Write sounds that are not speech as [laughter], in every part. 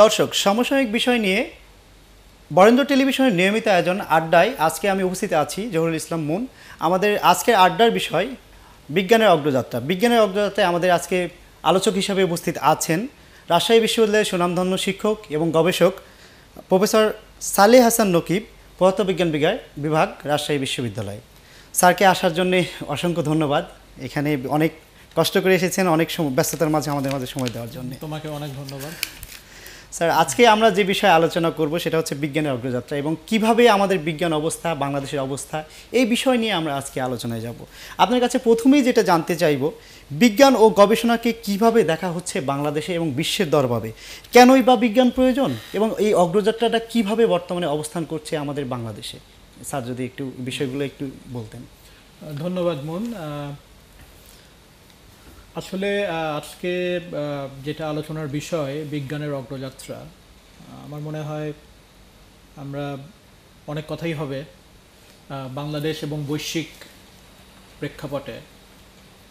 দর্শক সমসাময়িক বিষয় নিয়ে বরেন্দ্র টেলিভিশনের নিয়মিত আয়োজন আড্ডায় আজকে আমি উপস্থিত আছি জহুরুল ইসলাম মুন আমাদের আজকের আড্ডার বিষয় বিজ্ঞানের অগ্রযাত্রা বিজ্ঞানের অগ্রযাত্রায় আমাদের আজকে আলোচক হিসাবে উপস্থিত আছেন রাজশাহী বিশ্ববিদ্যালয়ের সুনামধন্য শিক্ষক এবং গবেষক প্রফেসর সালে হাসান নকিব পদার্থবিজ্ঞান বিভাগ রাজশাহী বিশ্ববিদ্যালয় স্যারকে আসার জন্যে অসংখ্য ধন্যবাদ এখানে অনেক কষ্ট করে এসেছেন অনেক ব্যস্ততার মাঝে আমাদের মাঝে সময় দেওয়ার জন্য তোমাকে অনেক ধন্যবাদ স্যার আজকে আমরা যে বিষয়ে আলোচনা করব সেটা হচ্ছে বিজ্ঞানের অগ্রযাত্রা এবং কিভাবে আমাদের বিজ্ঞান অবস্থা বাংলাদেশের অবস্থা এই বিষয় নিয়ে আমরা আজকে আলোচনায় যাব আপনার কাছে প্রথমেই যেটা জানতে চাইব বিজ্ঞান ও গবেষণাকে কিভাবে দেখা হচ্ছে বাংলাদেশে এবং বিশ্বের দরবারে কেনই বা বিজ্ঞান প্রয়োজন এবং এই অগ্রযাত্রাটা কিভাবে বর্তমানে অবস্থান করছে আমাদের বাংলাদেশে স্যার যদি একটু বিষয়গুলো একটু বলতেন ধন্যবাদ মন আসলে আজকে যেটা আলোচনার বিষয় বিজ্ঞানের অগ্রযাত্রা আমার মনে হয় আমরা অনেক কথাই হবে বাংলাদেশ এবং বৈশ্বিক প্রেক্ষাপটে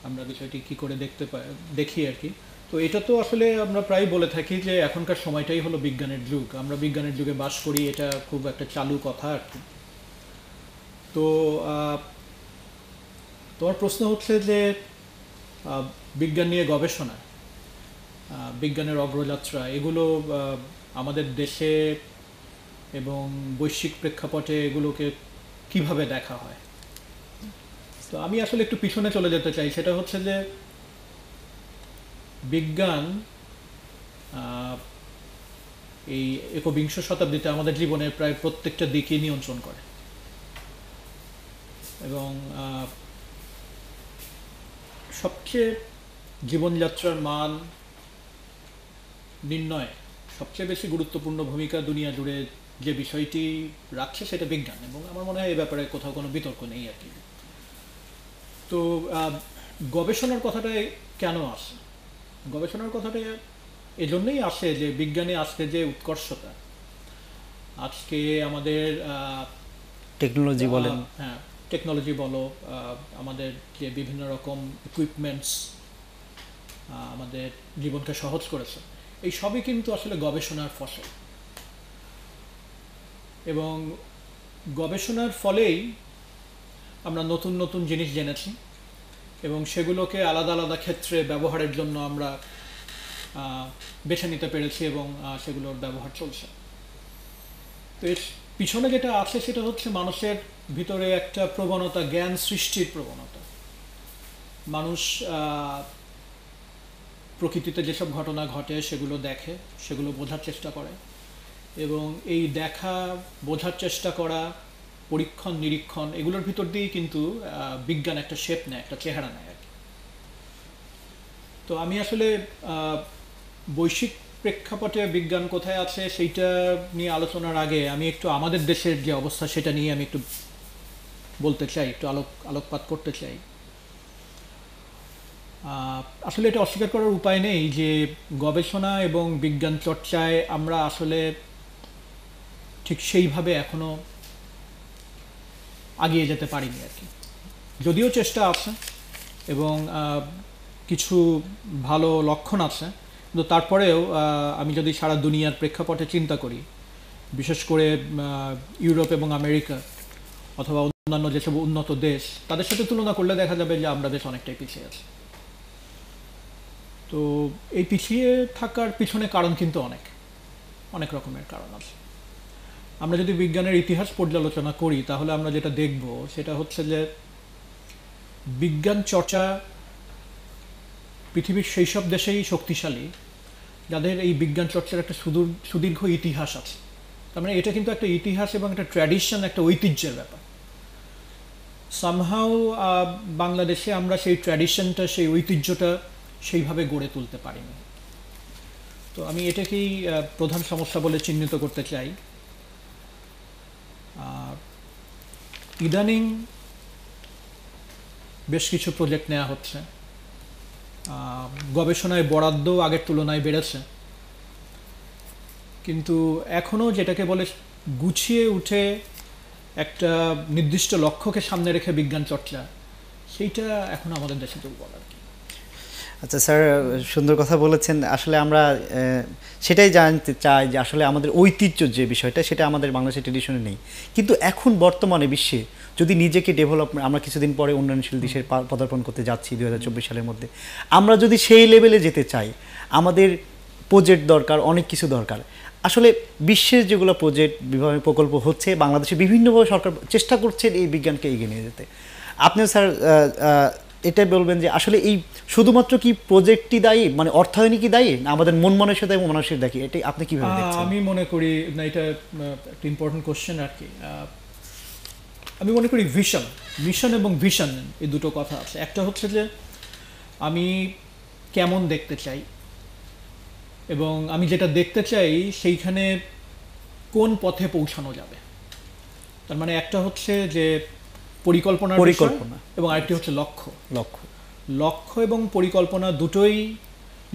আমরা বিষয়টি কি করে দেখতে পাই দেখি আর কি তো এটা তো আসলে আমরা প্রায় বলে থাকি যে এখনকার সময়টাই হলো বিজ্ঞানের যুগ আমরা বিজ্ঞানের যুগে বাস করি এটা খুব একটা চালু কথা আর কি তো তোমার প্রশ্ন হচ্ছে যে বিজ্ঞান নিয়ে গবেষণা বিজ্ঞানের অগ্রযাত্রা এগুলো আমাদের দেশে এবং বৈশ্বিক প্রেক্ষাপটে এগুলোকে কিভাবে দেখা হয় তো আমি আসলে একটু পিছনে চলে যেতে চাই সেটা হচ্ছে যে বিজ্ঞান এই একবিংশ শতাব্দীতে আমাদের জীবনের প্রায় প্রত্যেকটা দিকই নিয়ন্ত্রণ করে এবং সবচেয়ে জীবনযাত্রার মান নির্ণয় সবচেয়ে বেশি গুরুত্বপূর্ণ ভূমিকা দুনিয়া জুড়ে যে বিষয়টি রাখছে সেটা বিজ্ঞান এবং আমার মনে হয় এ ব্যাপারে কোথাও কোনো বিতর্ক নেই আর কি তো গবেষণার কথাটাই কেন আসে গবেষণার কথাটা এজন্যই আসে যে বিজ্ঞানে আসছে যে উৎকর্ষতা আজকে আমাদের টেকনোলজি বলেন হ্যাঁ টেকনোলজি বলো আমাদের যে বিভিন্ন রকম ইকুইপমেন্টস আমাদের জীবনকে সহজ করেছে এই সবই কিন্তু আসলে গবেষণার ফসল এবং গবেষণার ফলেই আমরা নতুন নতুন জিনিস জেনেছি এবং সেগুলোকে আলাদা আলাদা ক্ষেত্রে ব্যবহারের জন্য আমরা বেছে নিতে পেরেছি এবং সেগুলোর ব্যবহার চলছে তো এর পিছনে যেটা আছে সেটা হচ্ছে মানুষের ভিতরে একটা প্রবণতা জ্ঞান সৃষ্টির প্রবণতা মানুষ প্রকৃতিতে যেসব ঘটনা ঘটে সেগুলো দেখে সেগুলো বোঝার চেষ্টা করে এবং এই দেখা বোঝার চেষ্টা করা পরীক্ষণ নিরীক্ষণ এগুলোর ভিতর দিয়েই কিন্তু বিজ্ঞান একটা শেপ নেয় একটা চেহারা নেয় আর কি তো আমি আসলে বৈশ্বিক প্রেক্ষাপটে বিজ্ঞান কোথায় আছে সেইটা নিয়ে আলোচনার আগে আমি একটু আমাদের দেশের যে অবস্থা সেটা নিয়ে আমি একটু বলতে চাই একটু আলোক আলোকপাত করতে চাই আসলে এটা অস্বীকার করার উপায় নেই যে গবেষণা এবং বিজ্ঞান চর্চায় আমরা আসলে ঠিক সেইভাবে এখনো আগিয়ে যেতে পারিনি আর কি যদিও চেষ্টা আছে এবং কিছু ভালো লক্ষণ আছে কিন্তু তারপরেও আমি যদি সারা দুনিয়ার প্রেক্ষাপটে চিন্তা করি বিশেষ করে ইউরোপ এবং আমেরিকা অথবা অন্যান্য যেসব উন্নত দেশ তাদের সাথে তুলনা করলে দেখা যাবে যে আমরা দেশ অনেকটাই পিছিয়ে আছি তো এই পিছিয়ে থাকার পিছনে কারণ কিন্তু অনেক অনেক রকমের কারণ আছে আমরা যদি বিজ্ঞানের ইতিহাস পর্যালোচনা করি তাহলে আমরা যেটা দেখব সেটা হচ্ছে যে বিজ্ঞান চর্চা পৃথিবীর সেই সব দেশেই শক্তিশালী যাদের এই বিজ্ঞান চর্চার একটা সুদূর সুদীর্ঘ ইতিহাস আছে তার মানে এটা কিন্তু একটা ইতিহাস এবং একটা ট্র্যাডিশন একটা ঐতিহ্যের ব্যাপার সামহাও বাংলাদেশে আমরা সেই ট্র্যাডিশনটা সেই ঐতিহ্যটা সেইভাবে গড়ে তুলতে পারিনি তো আমি এটাকেই প্রধান সমস্যা বলে চিহ্নিত করতে চাই ইদানিং বেশ কিছু প্রজেক্ট নেওয়া হচ্ছে গবেষণায় বরাদ্দ আগের তুলনায় বেড়েছে কিন্তু এখনও যেটাকে বলে গুছিয়ে উঠে একটা নির্দিষ্ট লক্ষ্যকে সামনে রেখে বিজ্ঞান চর্চা সেইটা এখন আমাদের দেশে দুর্বল আর কি আচ্ছা স্যার সুন্দর কথা বলেছেন আসলে আমরা সেটাই জানতে চাই যে আসলে আমাদের ঐতিহ্য যে বিষয়টা সেটা আমাদের বাংলাদেশের ট্রেডিশনে নেই কিন্তু এখন বর্তমানে বিশ্বে যদি নিজেকে ডেভেলপ আমরা কিছুদিন পরে উন্নয়নশীল দেশের পদার্পণ করতে যাচ্ছি দু সালের মধ্যে আমরা যদি সেই লেভেলে যেতে চাই আমাদের প্রজেক্ট দরকার অনেক কিছু দরকার আসলে বিশ্বের যেগুলো প্রজেক্ট বিভাগের প্রকল্প হচ্ছে বাংলাদেশে বিভিন্নভাবে সরকার চেষ্টা করছে এই বিজ্ঞানকে এগিয়ে নিয়ে যেতে আপনিও স্যার এটাই বলবেন যে আসলে এই শুধুমাত্র কি প্রজেক্টটি দায়ী মানে অর্থায়নই কি দায়ী না আমাদের মন মনের সাথে এবং মানুষের দেখি এটি আপনি কিভাবে দেখছেন আমি মনে করি না এটা একটা ইম্পর্টেন্ট কোশ্চেন আর কি আমি মনে করি ভিশন মিশন এবং ভিশন এই দুটো কথা আছে একটা হচ্ছে যে আমি কেমন দেখতে চাই এবং আমি যেটা দেখতে চাই সেইখানে কোন পথে পৌঁছানো যাবে তার মানে একটা হচ্ছে যে পরিকল্পনা পরিকল্পনা এবং আরেকটি হচ্ছে লক্ষ্য লক্ষ্য লক্ষ্য এবং পরিকল্পনা দুটোই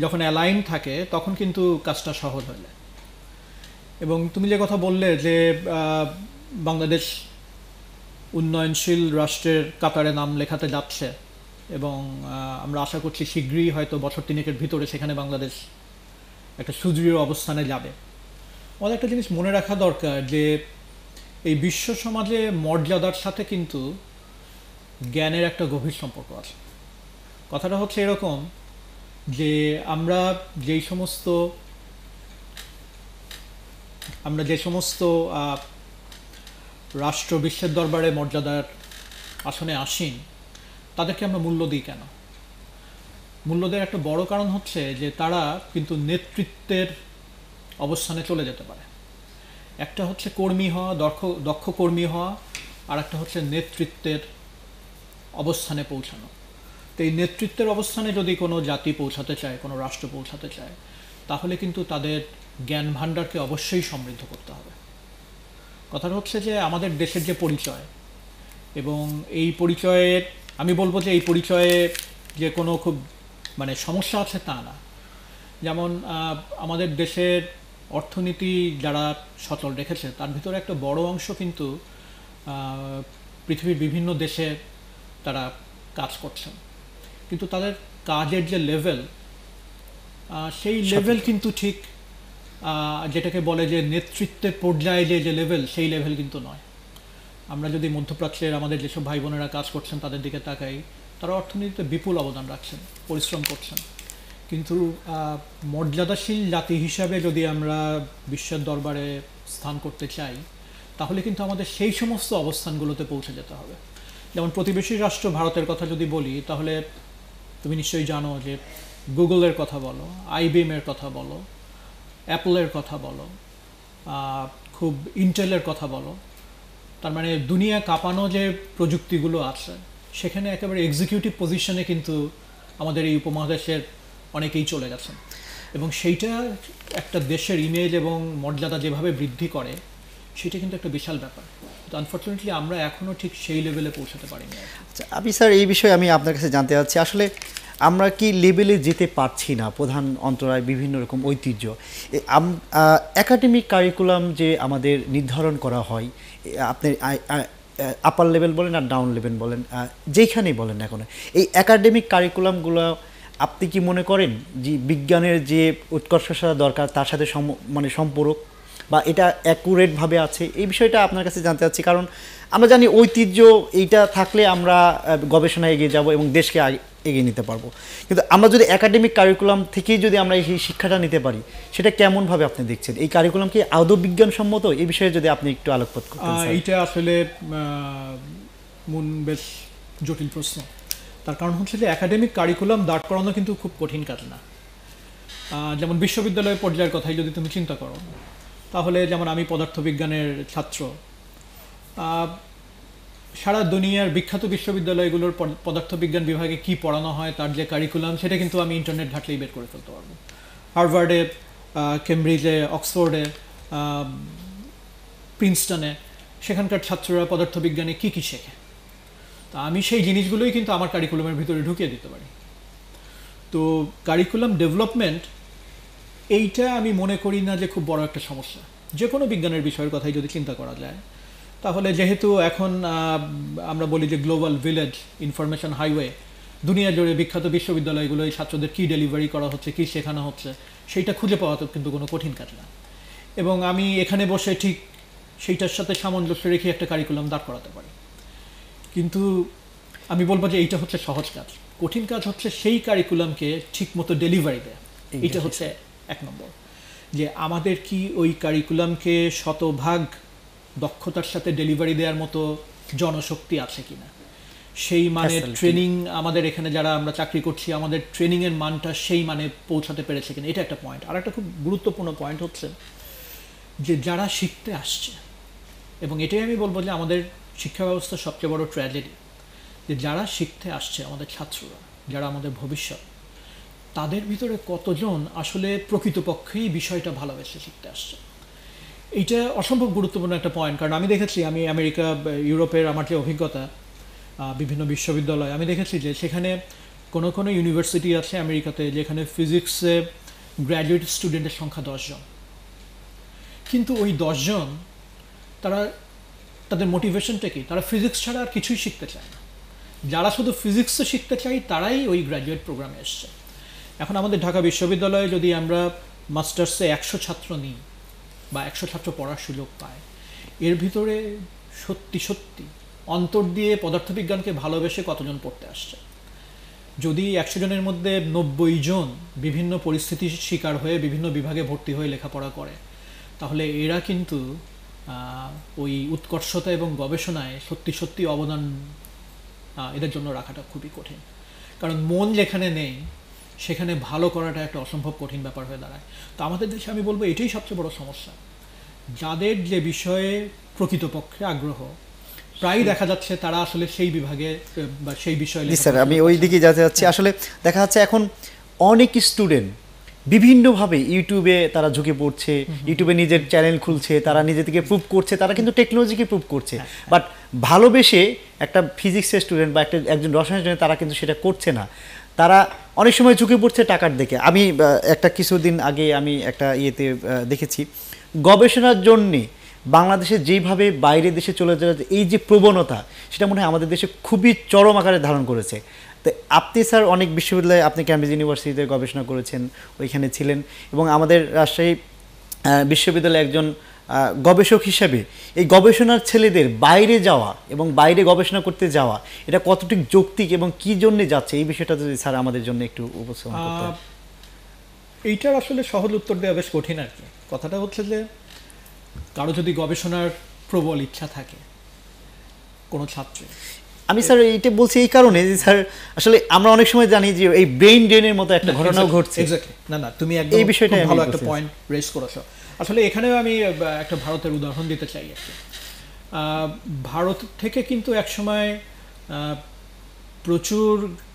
যখন অ্যালাইন থাকে তখন কিন্তু কাজটা সহজ হয়ে যায় এবং তুমি যে কথা বললে যে বাংলাদেশ উন্নয়নশীল রাষ্ট্রের কাতারে নাম লেখাতে যাচ্ছে এবং আমরা আশা করছি শীঘ্রই হয়তো বছর তিনেকের ভিতরে সেখানে বাংলাদেশ একটা সুদৃঢ় অবস্থানে যাবে আমাদের একটা জিনিস মনে রাখা দরকার যে এই বিশ্ব সমাজে মর্যাদার সাথে কিন্তু জ্ঞানের একটা গভীর সম্পর্ক আছে কথাটা হচ্ছে এরকম যে আমরা যেই সমস্ত আমরা যে সমস্ত রাষ্ট্র বিশ্বের দরবারে মর্যাদার আসনে আসিন তাদেরকে আমরা মূল্য দিই কেন মূল্য দেওয়ার একটা বড় কারণ হচ্ছে যে তারা কিন্তু নেতৃত্বের অবস্থানে চলে যেতে পারে একটা হচ্ছে কর্মী হওয়া দক্ষ দক্ষ কর্মী হওয়া আর একটা হচ্ছে নেতৃত্বের অবস্থানে পৌঁছানো তো এই নেতৃত্বের অবস্থানে যদি কোনো জাতি পৌঁছাতে চায় কোনো রাষ্ট্র পৌঁছাতে চায় তাহলে কিন্তু তাদের জ্ঞান ভাণ্ডারকে অবশ্যই সমৃদ্ধ করতে হবে কথাটা হচ্ছে যে আমাদের দেশের যে পরিচয় এবং এই পরিচয়ের আমি বলবো যে এই পরিচয়ে যে কোনো খুব মানে সমস্যা আছে তা না যেমন আমাদের দেশের অর্থনীতি যারা সচল রেখেছে তার ভিতরে একটা বড় অংশ কিন্তু পৃথিবীর বিভিন্ন দেশে তারা কাজ করছেন কিন্তু তাদের কাজের যে লেভেল সেই লেভেল কিন্তু ঠিক যেটাকে বলে যে নেতৃত্বের পর্যায়ে যে যে লেভেল সেই লেভেল কিন্তু নয় আমরা যদি মধ্যপ্রাচ্যের আমাদের যেসব ভাই বোনেরা কাজ করছেন তাদের দিকে তাকাই তারা অর্থনীতিতে বিপুল অবদান রাখছেন পরিশ্রম করছেন কিন্তু মর্যাদাশীল জাতি হিসাবে যদি আমরা বিশ্বের দরবারে স্থান করতে চাই তাহলে কিন্তু আমাদের সেই সমস্ত অবস্থানগুলোতে পৌঁছে যেতে হবে যেমন প্রতিবেশী রাষ্ট্র ভারতের কথা যদি বলি তাহলে তুমি নিশ্চয়ই জানো যে গুগলের কথা বলো আইবিএমের কথা বলো অ্যাপলের কথা বলো খুব ইন্টেলের কথা বলো তার মানে দুনিয়া কাঁপানো যে প্রযুক্তিগুলো আছে সেখানে একেবারে এক্সিকিউটিভ পজিশনে কিন্তু আমাদের এই উপমহাদেশের অনেকেই চলে গেছেন এবং সেইটা একটা দেশের ইমেজ এবং মর্যাদা যেভাবে বৃদ্ধি করে সেটা কিন্তু একটা বিশাল ব্যাপার আনফর্চুনেটলি আমরা এখনও ঠিক সেই লেভেলে পৌঁছাতে পারিনি আচ্ছা আমি স্যার এই বিষয়ে আমি আপনার কাছে জানতে চাচ্ছি আসলে আমরা কি লেভেলে যেতে পারছি না প্রধান অন্তরায় বিভিন্ন রকম ঐতিহ্য একাডেমিক কারিকুলাম যে আমাদের নির্ধারণ করা হয় আপনি আপার লেভেল বলেন আর ডাউন লেভেল বলেন যেখানেই বলেন এখন এই একাডেমিক কারিকুলামগুলো আপনি কি মনে করেন যে বিজ্ঞানের যে উৎকর্ষতা দরকার তার সাথে মানে সম্পূরক বা এটা অ্যাকুরেটভাবে আছে এই বিষয়টা আপনার কাছে জানতে চাচ্ছি কারণ আমরা জানি ঐতিহ্য এইটা থাকলে আমরা গবেষণায় এগিয়ে যাব এবং দেশকে এগিয়ে নিতে পারবো কিন্তু আমরা যদি একাডেমিক কারিকুলাম থেকেই যদি আমরা এই শিক্ষাটা নিতে পারি সেটা কেমনভাবে আপনি দেখছেন এই কারিকুলাম কি আদৌ বিজ্ঞানসম্মত এই বিষয়ে যদি আপনি একটু আলোকপাত করেন এইটা আসলে মন বেশ জটিল প্রশ্ন তার কারণ হচ্ছে যে একাডেমিক কারিকুলাম দাঁড় করানো কিন্তু খুব কঠিন কাজ না যেমন বিশ্ববিদ্যালয় পর্যায়ের কথাই যদি তুমি চিন্তা করো তাহলে যেমন আমি পদার্থবিজ্ঞানের ছাত্র সারা দুনিয়ার বিখ্যাত বিশ্ববিদ্যালয়গুলোর পদার্থবিজ্ঞান বিভাগে কি পড়ানো হয় তার যে কারিকুলাম সেটা কিন্তু আমি ইন্টারনেট ঘাটলেই বের করে ফেলতে পারবো হার্ভার্ডে কেমব্রিজে অক্সফোর্ডে প্রিন্সটনে সেখানকার ছাত্ররা পদার্থবিজ্ঞানে কি কি শেখে তা আমি সেই জিনিসগুলোই কিন্তু আমার কারিকুলামের ভিতরে ঢুকিয়ে দিতে পারি তো কারিকুলাম ডেভেলপমেন্ট এইটা আমি মনে করি না যে খুব বড় একটা সমস্যা যে কোনো বিজ্ঞানের বিষয়ের কথাই যদি চিন্তা করা যায় তাহলে যেহেতু এখন আমরা বলি যে গ্লোবাল ভিলেজ ইনফরমেশন হাইওয়ে দুনিয়া জুড়ে বিখ্যাত বিশ্ববিদ্যালয়গুলোয় ছাত্রদের কী ডেলিভারি করা হচ্ছে কী শেখানো হচ্ছে সেইটা খুঁজে পাওয়া তো কিন্তু কোনো কঠিন কাজ না এবং আমি এখানে বসে ঠিক সেইটার সাথে সামঞ্জস্য রেখে একটা কারিকুলাম দাঁড় করাতে পারি কিন্তু আমি বলবো যে এইটা হচ্ছে সহজ কাজ কঠিন কাজ হচ্ছে সেই কারিকুলামকে ঠিকমতো ডেলিভারি দেয় এইটা হচ্ছে এক নম্বর যে আমাদের কি ওই কারিকুলামকে শতভাগ দক্ষতার সাথে ডেলিভারি দেওয়ার মতো জনশক্তি আছে কিনা সেই মানে ট্রেনিং আমাদের এখানে যারা আমরা চাকরি করছি আমাদের ট্রেনিংয়ের মানটা সেই মানে পৌঁছাতে পেরেছে কিনা এটা একটা পয়েন্ট আর একটা খুব গুরুত্বপূর্ণ পয়েন্ট হচ্ছে যে যারা শিখতে আসছে এবং এটাই আমি বলবো যে আমাদের শিক্ষা ব্যবস্থা সবচেয়ে বড় ট্র্যাজেডি যে যারা শিখতে আসছে আমাদের ছাত্ররা যারা আমাদের ভবিষ্যৎ তাদের ভিতরে কতজন আসলে প্রকৃতপক্ষেই বিষয়টা ভালোবেসে শিখতে আসছে এইটা অসম্ভব গুরুত্বপূর্ণ একটা পয়েন্ট কারণ আমি দেখেছি আমি আমেরিকা ইউরোপের আমার যে অভিজ্ঞতা বিভিন্ন বিশ্ববিদ্যালয় আমি দেখেছি যে সেখানে কোনো কোনো ইউনিভার্সিটি আছে আমেরিকাতে যেখানে ফিজিক্সে গ্র্যাজুয়েট স্টুডেন্টের সংখ্যা দশজন কিন্তু ওই দশজন তারা তাদের মোটিভেশনটা কি তারা ফিজিক্স ছাড়া আর কিছুই শিখতে চায় না যারা শুধু ফিজিক্সে শিখতে চাই তারাই ওই গ্র্যাজুয়েট প্রোগ্রামে এসছে এখন আমাদের ঢাকা বিশ্ববিদ্যালয়ে যদি আমরা মাস্টার্সে একশো ছাত্র নিই বা একশো ছাত্র পড়ার সুযোগ পায় এর ভিতরে সত্যি সত্যি অন্তর দিয়ে পদার্থবিজ্ঞানকে ভালোবেসে কতজন পড়তে আসছে যদি একশো জনের মধ্যে নব্বই জন বিভিন্ন পরিস্থিতির শিকার হয়ে বিভিন্ন বিভাগে ভর্তি হয়ে লেখাপড়া করে তাহলে এরা কিন্তু ওই উৎকর্ষতা এবং গবেষণায় সত্যি সত্যি অবদান এদের জন্য রাখাটা খুবই কঠিন কারণ মন যেখানে নেই সেখানে ভালো করাটা একটা অসম্ভব কঠিন ব্যাপার হয়ে দাঁড়ায় তো আমাদের দেশে আমি বলবো এটাই সবচেয়ে বড় সমস্যা যাদের যে বিষয়ে প্রকৃতপক্ষে আগ্রহ প্রায় দেখা যাচ্ছে তারা আসলে সেই বিভাগে বা সেই বিষয়ে স্যার আমি ওই দিকে যেতে যাচ্ছি আসলে দেখা যাচ্ছে এখন অনেক স্টুডেন্ট বিভিন্নভাবে ইউটিউবে তারা ঝুঁকে পড়ছে ইউটিউবে নিজের চ্যানেল খুলছে তারা নিজে থেকে প্রুভ করছে তারা কিন্তু টেকনোলজিকে প্রুভ করছে বাট হ্যাঁ, হ্যাঁ। ভালোবেসে একটা ফিজিক্সের স্টুডেন্ট বা একটা একজন রসায়ন স্টুডেন্ট তারা কিন্তু সেটা করছে না তারা অনেক সময় ঝুঁকে পড়ছে টাকার দেখে আমি একটা কিছুদিন আগে আমি একটা ইয়েতে দেখেছি গবেষণার জন্যে বাংলাদেশে যেইভাবে বাইরে দেশে চলে যাওয়া এই যে প্রবণতা সেটা মনে হয় আমাদের দেশে খুবই চরম আকারে ধারণ করেছে তো আপনি স্যার অনেক বিশ্ববিদ্যালয়ে আপনি ক্যামব্রিজ ইউনিভার্সিটিতে গবেষণা করেছেন ওইখানে ছিলেন এবং আমাদের রাজশাহী বিশ্ববিদ্যালয়ে একজন গবেষক হিসাবে এই গবেষণার ছেলেদের বাইরে যাওয়া এবং বাইরে গবেষণা করতে যাওয়া এটা কতটুকু যৌক্তিক এবং কি জন্যে যাচ্ছে এই বিষয়টা যদি স্যার আমাদের জন্য একটু উপস্থাপন এইটার আসলে সহজ উত্তর দেওয়া বেশ কঠিন আর কি কথাটা হচ্ছে যে কারো যদি গবেষণার প্রবল ইচ্ছা থাকে কোনো ছাত্রের আমি স্যার এইটা বলছি এই কারণে যে স্যার আসলে আমরা অনেক সময় জানি যে এই ব্রেইন ড্রেনের মতো একটা ঘটনা ঘটছে না না তুমি একদম এই বিষয়টা ভালো একটা পয়েন্ট রেজ করেছো আসলে এখানেও আমি একটা ভারতের উদাহরণ দিতে চাই আর কি ভারত থেকে কিন্তু একসময় প্রচুর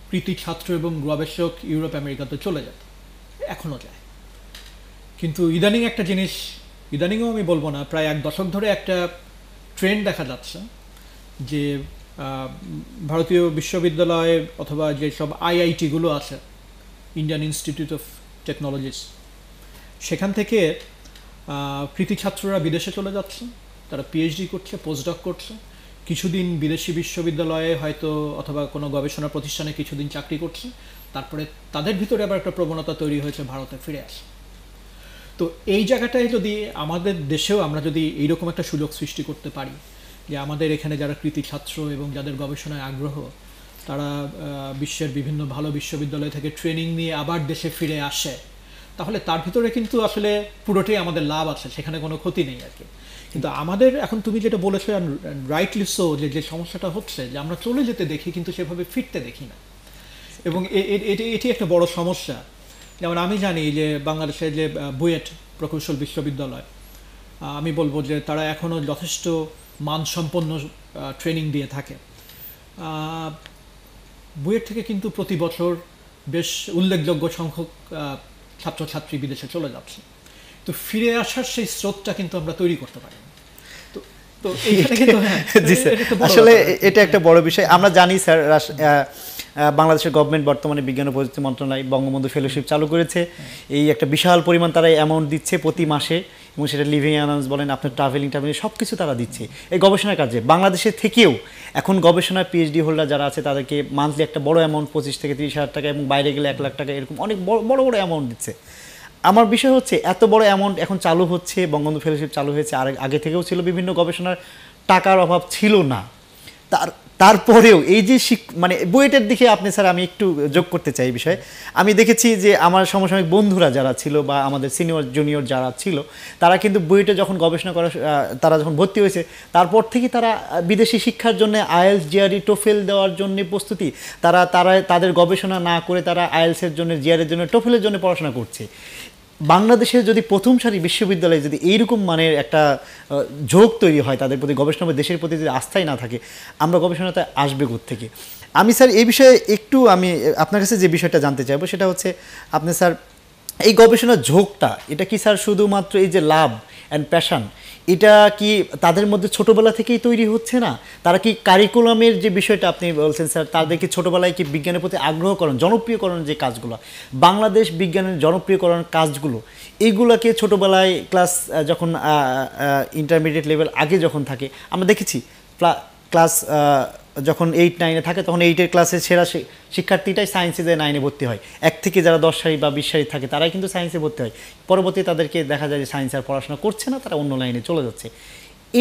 কৃতি ছাত্র এবং গবেষক ইউরোপ আমেরিকাতে চলে যেত এখনও যায় কিন্তু ইদানিং একটা জিনিস ইদানিংও আমি বলবো না প্রায় এক দশক ধরে একটা ট্রেন্ড দেখা যাচ্ছে যে ভারতীয় বিশ্ববিদ্যালয়ে অথবা যে সব আইআইটিগুলো আছে ইন্ডিয়ান ইনস্টিটিউট অফ টেকনোলজিস সেখান থেকে কৃতি ছাত্ররা বিদেশে চলে যাচ্ছে তারা পিএইচডি করছে পোস্টডক করছে কিছুদিন বিদেশি বিশ্ববিদ্যালয়ে হয়তো অথবা কোনো গবেষণা প্রতিষ্ঠানে কিছুদিন চাকরি করছে তারপরে তাদের ভিতরে আবার একটা প্রবণতা তৈরি হয়েছে ভারতে ফিরে আসে তো এই জায়গাটায় যদি আমাদের দেশেও আমরা যদি এইরকম একটা সুযোগ সৃষ্টি করতে পারি যে আমাদের এখানে যারা কৃতি ছাত্র এবং যাদের গবেষণায় আগ্রহ তারা বিশ্বের বিভিন্ন ভালো বিশ্ববিদ্যালয় থেকে ট্রেনিং নিয়ে আবার দেশে ফিরে আসে তাহলে তার ভিতরে কিন্তু আসলে পুরোটাই আমাদের লাভ আছে সেখানে কোনো ক্ষতি নেই আর কি কিন্তু আমাদের এখন তুমি যেটা বলেছো রাইটলি সো যে যে সমস্যাটা হচ্ছে যে আমরা চলে যেতে দেখি কিন্তু সেভাবে ফিরতে দেখি না এবং এটি এটি একটা বড় সমস্যা যেমন আমি জানি যে বাংলাদেশের যে বুয়েট প্রকৌশল বিশ্ববিদ্যালয় আমি বলবো যে তারা এখনও যথেষ্ট মানসম্পন্ন ট্রেনিং দিয়ে থাকে বুয়েট থেকে কিন্তু প্রতি বছর বেশ উল্লেখযোগ্য সংখ্যক ছাত্রছাত্রী বিদেশে চলে যাচ্ছে তো ফিরে আসার সেই স্রোতটা কিন্তু আমরা তৈরি করতে পারি তো হ্যাঁ, [laughs] জি স্যার আসলে এটা একটা বড় বিষয় আমরা জানি স্যার বাংলাদেশের গভর্নমেন্ট বর্তমানে বিজ্ঞান ও প্রযুক্তি মন্ত্রণালয় বঙ্গবন্ধু ফেলোশিপ চালু করেছে হ্যাঁ। এই একটা বিশাল পরিমাণ তারা অ্যামাউন্ট দিচ্ছে প্রতি মাসে এবং সেটা লিভিং অ্যালাউন্স বলেন আপনার ট্রাভেলিং ট্রাভেলিং সব কিছু তারা দিচ্ছে এই গবেষণার কাজে বাংলাদেশে থেকেও এখন গবেষণা পিএইচডি হোল্ডার যারা আছে তাদেরকে মান্থলি একটা বড় অ্যামাউন্ট পঁচিশ থেকে তিরিশ হাজার টাকা এবং বাইরে গেলে এক লাখ টাকা এরকম অনেক বড় বড় বড় অ্যামাউন্ট দিচ্ছে আমার বিষয় হচ্ছে এত বড় অ্যামাউন্ট এখন চালু হচ্ছে বঙ্গবন্ধু ফেলোশিপ চালু হয়েছে আর আগে থেকেও ছিল বিভিন্ন গবেষণার টাকার অভাব ছিল না তার তারপরেও এই যে মানে বুয়েটের দিকে আপনি স্যার আমি একটু যোগ করতে চাই বিষয়ে আমি দেখেছি যে আমার সমসাময়িক বন্ধুরা যারা ছিল বা আমাদের সিনিয়র জুনিয়র যারা ছিল তারা কিন্তু বুয়েটে যখন গবেষণা করা তারা যখন ভর্তি হয়েছে তারপর থেকে তারা বিদেশি শিক্ষার জন্য আয়েলস জিয়ারি টোফেল দেওয়ার জন্য প্রস্তুতি তারা তারা তাদের গবেষণা না করে তারা আয়েলসের জন্য জিয়ারের জন্য টোফেলের জন্য পড়াশোনা করছে বাংলাদেশে যদি প্রথম সারি বিশ্ববিদ্যালয়ে যদি এইরকম মানের একটা ঝোঁক তৈরি হয় তাদের প্রতি গবেষণা দেশের প্রতি যদি আস্থাই না থাকে আমরা গবেষণাতে আসবে থেকে আমি স্যার এই বিষয়ে একটু আমি আপনার কাছে যে বিষয়টা জানতে চাইবো সেটা হচ্ছে আপনি স্যার এই গবেষণার ঝোঁকটা এটা কি স্যার শুধুমাত্র এই যে লাভ অ্যান্ড প্যাশান এটা কি তাদের মধ্যে ছোটবেলা থেকেই তৈরি হচ্ছে না তারা কি কারিকুলামের যে বিষয়টা আপনি বলছেন স্যার তাদেরকে ছোটবেলায় কি বিজ্ঞানের প্রতি আগ্রহকরণ জনপ্রিয়করণ যে কাজগুলো বাংলাদেশ বিজ্ঞানের জনপ্রিয়করণ কাজগুলো এইগুলোকে ছোটোবেলায় ক্লাস যখন ইন্টারমিডিয়েট লেভেল আগে যখন থাকে আমরা দেখেছি ক্লাস যখন এইট নাইনে থাকে তখন এইটের ক্লাসে সেরা শিক্ষার্থীটাই সায়েন্সে যে নাইনে ভর্তি হয় এক থেকে যারা দশ সারি বা বিশ সারি থাকে তারাই কিন্তু সায়েন্সে ভর্তি হয় পরবর্তী তাদেরকে দেখা যায় যে সায়েন্স আর পড়াশোনা করছে না তারা অন্য লাইনে চলে যাচ্ছে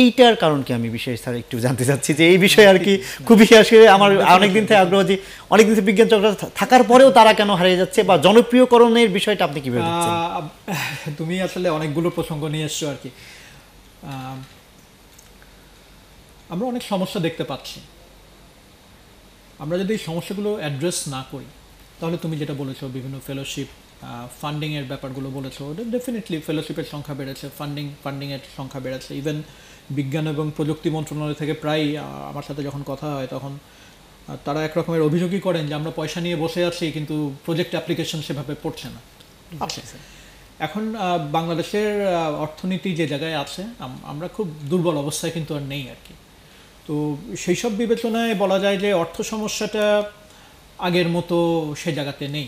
এইটার কারণ কি আমি বিশেষ স্যার একটু জানতে চাচ্ছি যে এই বিষয়ে আর কি খুবই আসলে আমার অনেকদিন থেকে আগ্রহ যে অনেকদিন থেকে বিজ্ঞান চক্র থাকার পরেও তারা কেন হারিয়ে যাচ্ছে বা জনপ্রিয়করণের বিষয়টা আপনি কীভাবে তুমি আসলে অনেকগুলো প্রসঙ্গ নিয়ে এসছো আর কি আমরা অনেক সমস্যা দেখতে পাচ্ছি আমরা যদি সমস্যাগুলো অ্যাড্রেস না করি তাহলে তুমি যেটা বলেছো বিভিন্ন ফেলোশিপ ফান্ডিংয়ের ব্যাপারগুলো বলেছো ডেফিনেটলি ফেলোশিপের সংখ্যা বেড়েছে ফান্ডিং ফান্ডিংয়ের সংখ্যা বেড়েছে ইভেন বিজ্ঞান এবং প্রযুক্তি মন্ত্রণালয় থেকে প্রায় আমার সাথে যখন কথা হয় তখন তারা এক রকমের অভিযোগই করেন যে আমরা পয়সা নিয়ে বসে আছি কিন্তু প্রজেক্ট অ্যাপ্লিকেশন সেভাবে পড়ছে না আচ্ছা। আচ্ছা। এখন বাংলাদেশের অর্থনীতি যে জায়গায় আছে আমরা খুব দুর্বল অবস্থায় কিন্তু আর নেই আর কি তো সেই সব বিবেচনায় বলা যায় যে অর্থ সমস্যাটা আগের মতো সে জায়গাতে নেই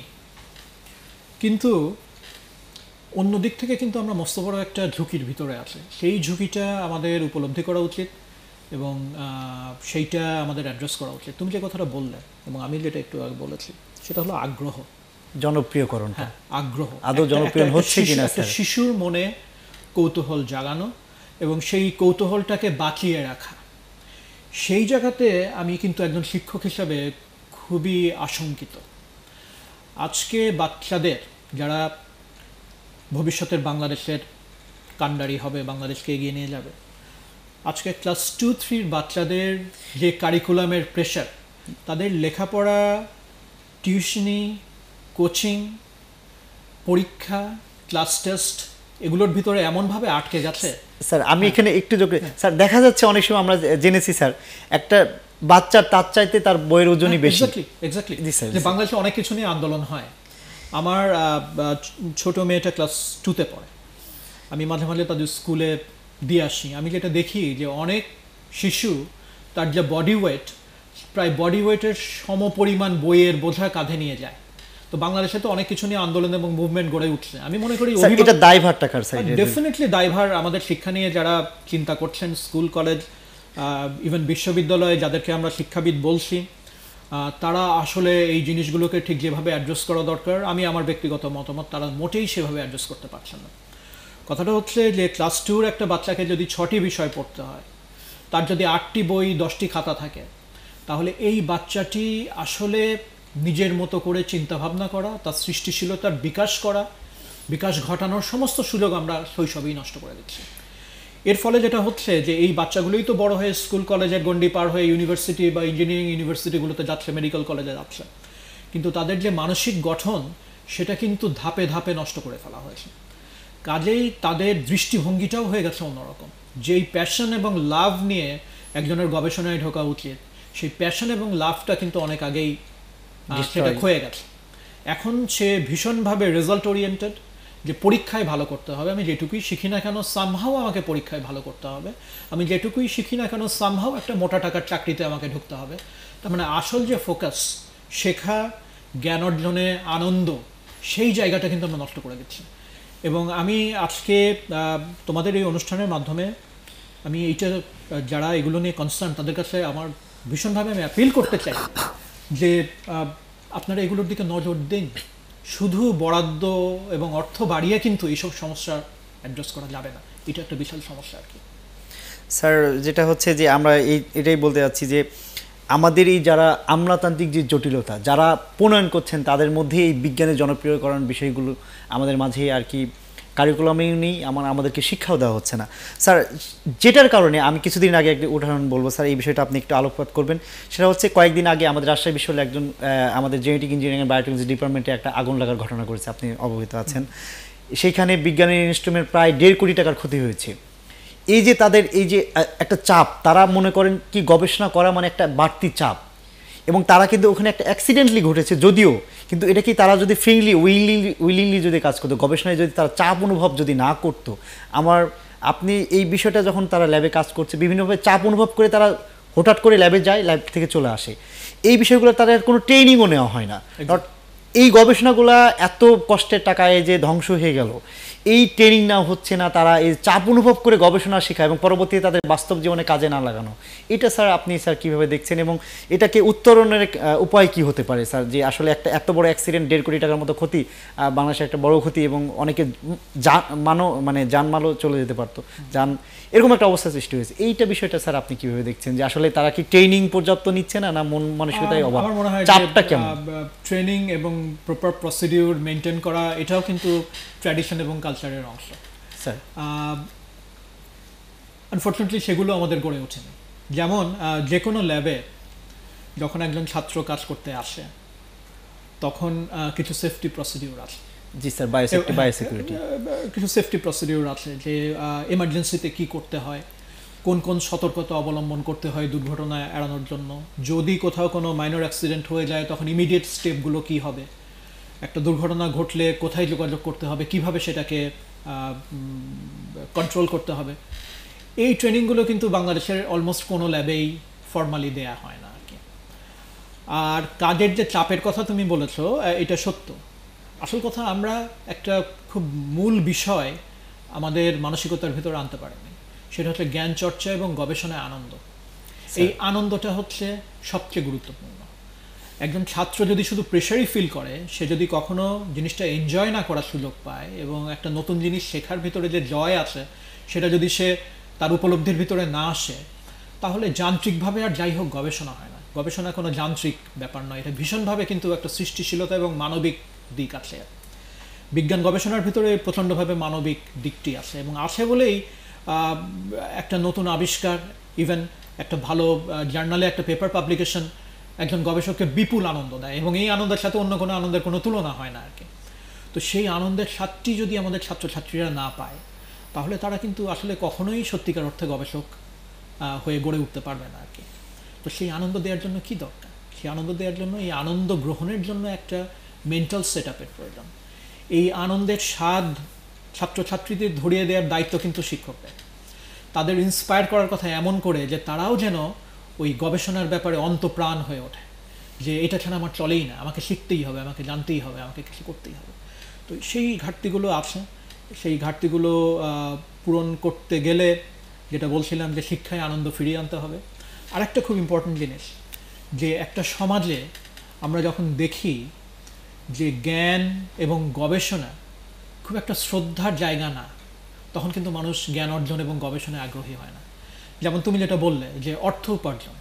কিন্তু অন্য দিক থেকে কিন্তু আমরা মস্ত বড় একটা ঝুঁকির ভিতরে আছে সেই ঝুঁকিটা আমাদের উপলব্ধি করা উচিত এবং সেইটা আমাদের অ্যাড্রেস করা উচিত তুমি যে কথাটা বললে এবং আমি যেটা একটু আগে বলেছি সেটা হলো আগ্রহ জনপ্রিয়করণ হ্যাঁ আগ্রহ আদৌ জনপ্রিয় হচ্ছে কিনা শিশুর মনে কৌতূহল জাগানো এবং সেই কৌতূহলটাকে বাঁচিয়ে রাখা সেই জায়গাতে আমি কিন্তু একজন শিক্ষক হিসাবে খুবই আশঙ্কিত আজকে বাচ্চাদের যারা ভবিষ্যতের বাংলাদেশের কাণ্ডারি হবে বাংলাদেশকে এগিয়ে নিয়ে যাবে আজকে ক্লাস টু থ্রির বাচ্চাদের যে কারিকুলামের প্রেশার তাদের লেখাপড়া টিউশনি কোচিং পরীক্ষা ক্লাস টেস্ট এগুলোর ভিতরে এমনভাবে আটকে যাচ্ছে স্যার আমি হ্যাঁ। এখানে একটু যোগ হ্যাঁ। স্যার দেখা যাচ্ছে অনেক সময় আমরা জেনেছি স্যার একটা বাচ্চা তার চাইতে তার বইয়ের ওজনই হ্যাঁ, বেশি এক্স্যাক্টলি এক্স্যাক্টলি যে বাংলাদেশে অনেক কিছু নিয়ে আন্দোলন হয় আমার ছোট মেয়েটা ক্লাস টুতে পড়ে আমি মাঝে মাঝে তাদের স্কুলে দিয়ে আসি আমি যেটা দেখি যে অনেক শিশু তার যে বডি ওয়েট প্রায় বডি ওয়েটের সমপরিমাণ বইয়ের বোঝা কাঁধে নিয়ে যায় তো বাংলাদেশে তো অনেক কিছু নিয়ে আন্দোলন এবং মুভমেন্ট গড়ে উঠছে আমি মনে করি এটা ডেফিনেটলি দায়ভার আমাদের শিক্ষা নিয়ে যারা চিন্তা করছেন স্কুল কলেজ ইভেন বিশ্ববিদ্যালয়ে যাদেরকে আমরা শিক্ষাবিদ বলছি তারা আসলে এই জিনিসগুলোকে ঠিক যেভাবে অ্যাডজাস্ট করা দরকার আমি আমার ব্যক্তিগত মতামত তারা মোটেই সেভাবে অ্যাডজাস্ট করতে পারছেন না কথাটা হচ্ছে যে ক্লাস টুর একটা বাচ্চাকে যদি ছটি বিষয় পড়তে হয় তার যদি আটটি বই দশটি খাতা থাকে তাহলে এই বাচ্চাটি আসলে নিজের মতো করে চিন্তাভাবনা করা তার সৃষ্টিশীলতার বিকাশ করা বিকাশ ঘটানোর সমস্ত সুযোগ আমরা শৈশবেই নষ্ট করে দিচ্ছি এর ফলে যেটা হচ্ছে যে এই বাচ্চাগুলোই তো বড় হয়ে স্কুল কলেজে গণ্ডি পার হয়ে ইউনিভার্সিটি বা ইঞ্জিনিয়ারিং ইউনিভার্সিটিগুলোতে যাচ্ছে মেডিকেল কলেজে যাচ্ছে কিন্তু তাদের যে মানসিক গঠন সেটা কিন্তু ধাপে ধাপে নষ্ট করে ফেলা হয়েছে কাজেই তাদের দৃষ্টিভঙ্গিটাও হয়ে গেছে অন্যরকম যেই প্যাশন এবং লাভ নিয়ে একজনের গবেষণায় ঢোকা উচিত সেই প্যাশন এবং লাভটা কিন্তু অনেক আগেই সেটা ক্ষয়ে গেছে এখন সে ভীষণভাবে রেজাল্ট ওরিয়েন্টেড যে পরীক্ষায় ভালো করতে হবে আমি যেটুকুই শিখি না কেন সামহাও আমাকে পরীক্ষায় ভালো করতে হবে আমি যেটুকুই শিখি না কেন সামহাও একটা মোটা টাকার চাকরিতে আমাকে ঢুকতে হবে তার মানে আসল যে ফোকাস শেখা জ্ঞান অর্জনে আনন্দ সেই জায়গাটা কিন্তু আমরা নষ্ট করে দিচ্ছি এবং আমি আজকে তোমাদের এই অনুষ্ঠানের মাধ্যমে আমি এইটা যারা এগুলো নিয়ে কনসার্ন তাদের কাছে আমার ভীষণভাবে আমি অ্যাপিল করতে চাই যে আপনারা এগুলোর দিকে নজর দিন শুধু বরাদ্দ এবং অর্থ বাড়িয়ে কিন্তু এইসব সমস্যা অ্যাড্রেস করা যাবে না এটা একটা বিশাল সমস্যা আর কি স্যার যেটা হচ্ছে যে আমরা এই এটাই বলতে যাচ্ছি যে আমাদের এই যারা আমলাতান্ত্রিক যে জটিলতা যারা প্রণয়ন করছেন তাদের মধ্যে এই বিজ্ঞানের জনপ্রিয়করণ বিষয়গুলো আমাদের মাঝে আর কি কারিকুলামে নেই আমার আমাদেরকে শিক্ষাও দেওয়া হচ্ছে না স্যার যেটার কারণে আমি কিছুদিন আগে একটি উদাহরণ বলবো স্যার এই বিষয়টা আপনি একটু আলোকপাত করবেন সেটা হচ্ছে কয়েকদিন আগে আমাদের রাজশাহী বিশ্ববিদ্যালয়ে একজন আমাদের জেনেটিক ইঞ্জিনিয়ারিং অ্যান্ড বায়োটেকনোলজি ডিপার্টমেন্টে একটা আগুন লাগার ঘটনা করেছে আপনি অবহিত আছেন সেইখানে বিজ্ঞানের ইনস্ট্রুমেন্ট প্রায় দেড় কোটি টাকার ক্ষতি হয়েছে এই যে তাদের এই যে একটা চাপ তারা মনে করেন কি গবেষণা করা মানে একটা বাড়তি চাপ এবং তারা কিন্তু ওখানে একটা অ্যাক্সিডেন্টলি ঘটেছে যদিও কিন্তু এটা কি তারা যদি ফ্রিলি উইলি উইলিংলি যদি কাজ করতো গবেষণায় যদি তারা চাপ অনুভব যদি না করতো আমার আপনি এই বিষয়টা যখন তারা ল্যাবে কাজ করছে বিভিন্নভাবে চাপ অনুভব করে তারা হঠাৎ করে ল্যাবে যায় ল্যাব থেকে চলে আসে এই বিষয়গুলো তাদের কোনো ট্রেনিংও নেওয়া হয় না এই গবেষণাগুলা এত কষ্টের টাকায় যে ধ্বংস হয়ে গেল এই ট্রেনিং না হচ্ছে না তারা এই চাপ অনুভব করে গবেষণা শেখা এবং পরবর্তীতে তাদের বাস্তব জীবনে কাজে না লাগানো এটা স্যার আপনি স্যার কীভাবে দেখছেন এবং এটাকে উত্তরণের উপায় কি হতে পারে স্যার যে আসলে একটা এত বড় অ্যাক্সিডেন্ট দেড় কোটি টাকার মতো ক্ষতি বাংলাদেশের একটা বড় ক্ষতি এবং অনেকে যান মানো মানে যানমালও চলে যেতে পারতো যান এরকম একটা অবস্থা সৃষ্টি হয়েছে এইটা বিষয়টা স্যার আপনি কিভাবে দেখছেন যে আসলে তারা কি ট্রেনিং পর্যাপ্ত নিচ্ছে না না মন মানসিকতায় অভাব আমার মনে হয় চাপটা কেমন ট্রেনিং এবং প্রপার প্রসিডিউর মেনটেন করা এটাও কিন্তু ট্র্যাডিশন এবং কালচারের অংশ স্যার আনফর্চুনেটলি সেগুলো আমাদের গড়ে ওঠেনি যেমন যে কোনো ল্যাবে যখন একজন ছাত্র কাজ করতে আসে তখন কিছু সেফটি প্রসিডিউর আছে জি স্যার বায়োসেফটি বায়োসিকিউরিটি কিছু সেফটি প্রসিডিউর আছে যে এমার্জেন্সিতে কি করতে হয় কোন কোন সতর্কতা অবলম্বন করতে হয় দুর্ঘটনা এড়ানোর জন্য যদি কোথাও কোনো মাইনর অ্যাক্সিডেন্ট হয়ে যায় তখন ইমিডিয়েট স্টেপগুলো কি হবে একটা দুর্ঘটনা ঘটলে কোথায় যোগাযোগ করতে হবে কিভাবে সেটাকে কন্ট্রোল করতে হবে এই ট্রেনিংগুলো কিন্তু বাংলাদেশের অলমোস্ট কোনো ল্যাবেই ফর্মালি দেয়া হয় না আর কি আর কাজের যে চাপের কথা তুমি বলেছো এটা সত্য আসল কথা আমরা একটা খুব মূল বিষয় আমাদের মানসিকতার ভেতর আনতে পারিনি সেটা হচ্ছে জ্ঞান চর্চা এবং গবেষণায় আনন্দ এই আনন্দটা হচ্ছে সবচেয়ে গুরুত্বপূর্ণ একজন ছাত্র যদি শুধু প্রেশারই ফিল করে সে যদি কখনো জিনিসটা এনজয় না করার সুযোগ পায় এবং একটা নতুন জিনিস শেখার ভিতরে যে জয় আছে সেটা যদি সে তার উপলব্ধির ভিতরে না আসে তাহলে যান্ত্রিকভাবে আর যাই হোক গবেষণা হয় না গবেষণা কোনো যান্ত্রিক ব্যাপার নয় এটা ভীষণভাবে কিন্তু একটা সৃষ্টিশীলতা এবং মানবিক দিক আছে বিজ্ঞান গবেষণার ভিতরে প্রচণ্ডভাবে মানবিক দিকটি আছে এবং আছে বলেই একটা নতুন আবিষ্কার ইভেন একটা ভালো জার্নালে একটা পেপার পাবলিকেশন একজন গবেষককে বিপুল আনন্দ দেয় এবং এই আনন্দের সাথে অন্য কোনো আনন্দের কোনো তুলনা হয় না আর কি তো সেই আনন্দের স্বাদটি যদি আমাদের ছাত্রছাত্রীরা না পায় তাহলে তারা কিন্তু আসলে কখনোই সত্যিকার অর্থে গবেষক হয়ে গড়ে উঠতে পারবে না আর কি তো সেই আনন্দ দেওয়ার জন্য কি দরকার সেই আনন্দ দেওয়ার জন্য এই আনন্দ গ্রহণের জন্য একটা মেন্টাল সেট আপের প্রয়োজন এই আনন্দের স্বাদ ছাত্রছাত্রীদের ধরিয়ে দেওয়ার দায়িত্ব কিন্তু শিক্ষকদের তাদের ইন্সপায়ার করার কথা এমন করে যে তারাও যেন ওই গবেষণার ব্যাপারে অন্তপ্রাণ হয়ে ওঠে যে এটা ছাড়া আমার চলেই না আমাকে শিখতেই হবে আমাকে জানতেই হবে আমাকে কিছু করতেই হবে তো সেই ঘাটতিগুলো আছে সেই ঘাটতিগুলো পূরণ করতে গেলে যেটা বলছিলাম যে শিক্ষায় আনন্দ ফিরিয়ে আনতে হবে আরেকটা খুব ইম্পর্টেন্ট জিনিস যে একটা সমাজে আমরা যখন দেখি যে জ্ঞান এবং গবেষণা খুব একটা শ্রদ্ধার জায়গা না তখন কিন্তু মানুষ জ্ঞান অর্জন এবং গবেষণায় আগ্রহী হয় না যেমন তুমি যেটা বললে যে অর্থ উপার্জন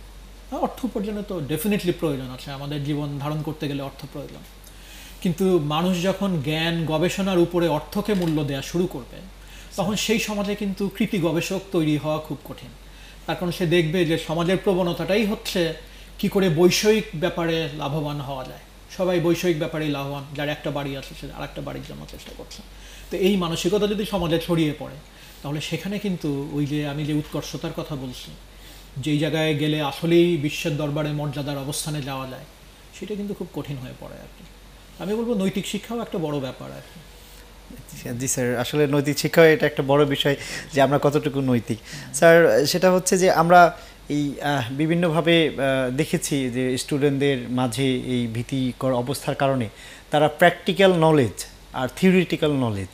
হ্যাঁ, অর্থ উপার্জনের তো ডেফিনেটলি প্রয়োজন আছে আমাদের জীবন ধারণ করতে গেলে অর্থ প্রয়োজন কিন্তু মানুষ যখন জ্ঞান গবেষণার উপরে অর্থকে মূল্য দেওয়া শুরু করবে তখন সেই সমাজে কিন্তু কৃতি গবেষক তৈরি হওয়া খুব কঠিন তার কারণ সে দেখবে যে সমাজের প্রবণতাটাই হচ্ছে কি করে বৈষয়িক ব্যাপারে লাভবান হওয়া যায় সবাই বৈষয়িক ব্যাপারে লাভবান যার একটা বাড়ি আছে সে আর একটা বাড়ির জন্য চেষ্টা করছে তো এই মানসিকতা যদি সমাজে ছড়িয়ে পড়ে তাহলে সেখানে কিন্তু ওই যে আমি যে উৎকর্ষতার কথা বলছি যেই জায়গায় গেলে আসলেই বিশ্বের দরবারে মর্যাদার অবস্থানে যাওয়া যায় সেটা কিন্তু খুব কঠিন হয়ে পড়ে আর কি আমি বলবো নৈতিক শিক্ষাও একটা বড় ব্যাপার আর কি জি স্যার আসলে নৈতিক শিক্ষা এটা একটা বড় বিষয় যে আমরা কতটুকু নৈতিক স্যার সেটা হচ্ছে যে আমরা এই বিভিন্নভাবে দেখেছি যে স্টুডেন্টদের মাঝে এই ভীতিকর অবস্থার কারণে তারা প্র্যাকটিক্যাল নলেজ আর থিওরিটিক্যাল নলেজ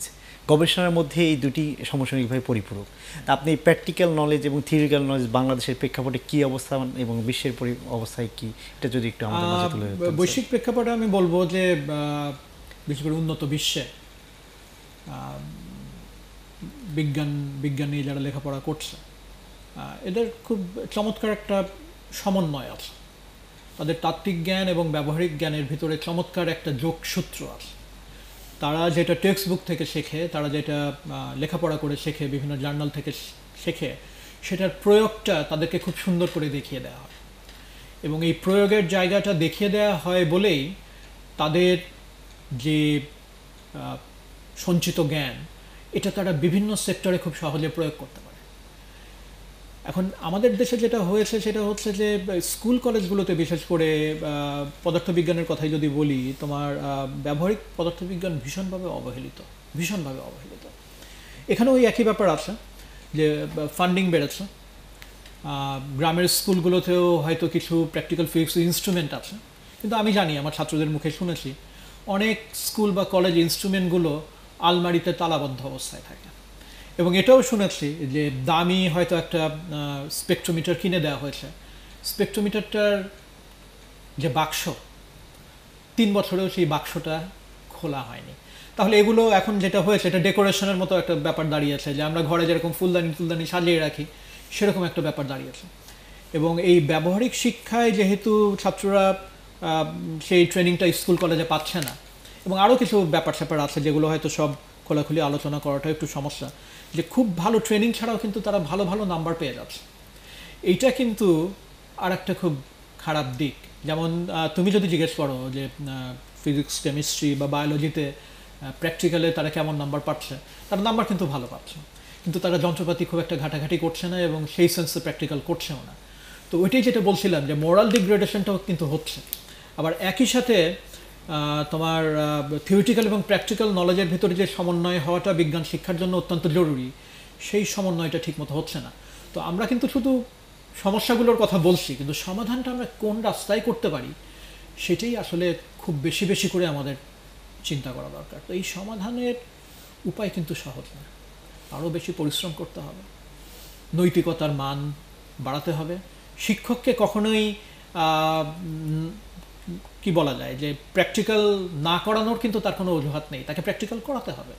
গবেষণার মধ্যে এই দুটি সমসাময়িকভাবে পরিপূরক আপনি প্র্যাকটিক্যাল নলেজ এবং থিওরিক্যাল নলেজ বাংলাদেশের প্রেক্ষাপটে কী অবস্থান এবং বিশ্বের অবস্থায় কী এটা যদি একটু আমাদের বৈশ্বিক প্রেক্ষাপটে আমি বলবো যে বিশেষ করে উন্নত বিশ্বে বিজ্ঞান বিজ্ঞান নিয়ে যারা লেখাপড়া করছে এদের খুব চমৎকার একটা সমন্বয় আছে তাদের তাত্ত্বিক জ্ঞান এবং ব্যবহারিক জ্ঞানের ভিতরে চমৎকার একটা যোগসূত্র আছে তারা যেটা টেক্সট বুক থেকে শেখে তারা যেটা লেখাপড়া করে শেখে বিভিন্ন জার্নাল থেকে শেখে সেটার প্রয়োগটা তাদেরকে খুব সুন্দর করে দেখিয়ে দেওয়া হয় এবং এই প্রয়োগের জায়গাটা দেখিয়ে দেওয়া হয় বলেই তাদের যে সঞ্চিত জ্ঞান এটা তারা বিভিন্ন সেক্টরে খুব সহজে প্রয়োগ করতে পারে এখন আমাদের দেশে যেটা হয়েছে সেটা হচ্ছে যে স্কুল কলেজগুলোতে বিশেষ করে পদার্থবিজ্ঞানের কথাই যদি বলি তোমার ব্যবহারিক পদার্থবিজ্ঞান ভীষণভাবে অবহেলিত ভীষণভাবে অবহেলিত এখানে ওই একই ব্যাপার আছে যে ফান্ডিং বেড়েছে গ্রামের স্কুলগুলোতেও হয়তো কিছু প্র্যাকটিক্যাল ফিজিক্স ইনস্ট্রুমেন্ট আছে কিন্তু আমি জানি আমার ছাত্রদের মুখে শুনেছি অনেক স্কুল বা কলেজ ইনস্ট্রুমেন্টগুলো আলমারিতে তালাবদ্ধ অবস্থায় থাকে এবং এটাও শুনেছি যে দামি হয়তো একটা স্পেকট্রোমিটার কিনে দেওয়া হয়েছে স্পেকট্রোমিটারটার যে বাক্স তিন বছরেও সেই বাক্সটা খোলা হয়নি তাহলে এগুলো এখন যেটা হয়েছে এটা ডেকোরেশনের মতো একটা ব্যাপার দাঁড়িয়েছে যে আমরা ঘরে যেরকম ফুলদানি ফুলদানি সাজিয়ে রাখি সেরকম একটা ব্যাপার দাঁড়িয়েছে এবং এই ব্যবহারিক শিক্ষায় যেহেতু ছাত্ররা সেই ট্রেনিংটা স্কুল কলেজে পাচ্ছে না এবং আরও কিছু ব্যাপার স্যাপার আছে যেগুলো হয়তো সব খোলাখুলি আলোচনা করাটা একটু সমস্যা যে খুব ভালো ট্রেনিং ছাড়াও কিন্তু তারা ভালো ভালো নাম্বার পেয়ে যাচ্ছে এইটা কিন্তু আর একটা খুব খারাপ দিক যেমন তুমি যদি জিজ্ঞেস করো যে ফিজিক্স কেমিস্ট্রি বা বায়োলজিতে প্র্যাকটিক্যালে তারা কেমন নাম্বার পাচ্ছে তারা নাম্বার কিন্তু ভালো পাচ্ছে কিন্তু তারা যন্ত্রপাতি খুব একটা ঘাটাঘাটি করছে না এবং সেই সেন্সে প্র্যাকটিক্যাল করছেও না তো ওইটাই যেটা বলছিলাম যে মোরাল ডিগ্রেডেশনটাও কিন্তু হচ্ছে আবার একই সাথে তোমার থিওরিটিক্যাল এবং প্র্যাকটিক্যাল নলেজের ভিতরে যে সমন্বয় হওয়াটা বিজ্ঞান শিক্ষার জন্য অত্যন্ত জরুরি সেই সমন্বয়টা ঠিকমতো হচ্ছে না তো আমরা কিন্তু শুধু সমস্যাগুলোর কথা বলছি কিন্তু সমাধানটা আমরা কোন রাস্তায় করতে পারি সেটাই আসলে খুব বেশি বেশি করে আমাদের চিন্তা করা দরকার তো এই সমাধানের উপায় কিন্তু সহজ না আরও বেশি পরিশ্রম করতে হবে নৈতিকতার মান বাড়াতে হবে শিক্ষককে কখনোই কি বলা যায় যে প্র্যাকটিক্যাল না করানোর কিন্তু তার কোনো অজুহাত নেই তাকে প্র্যাকটিক্যাল করাতে হবে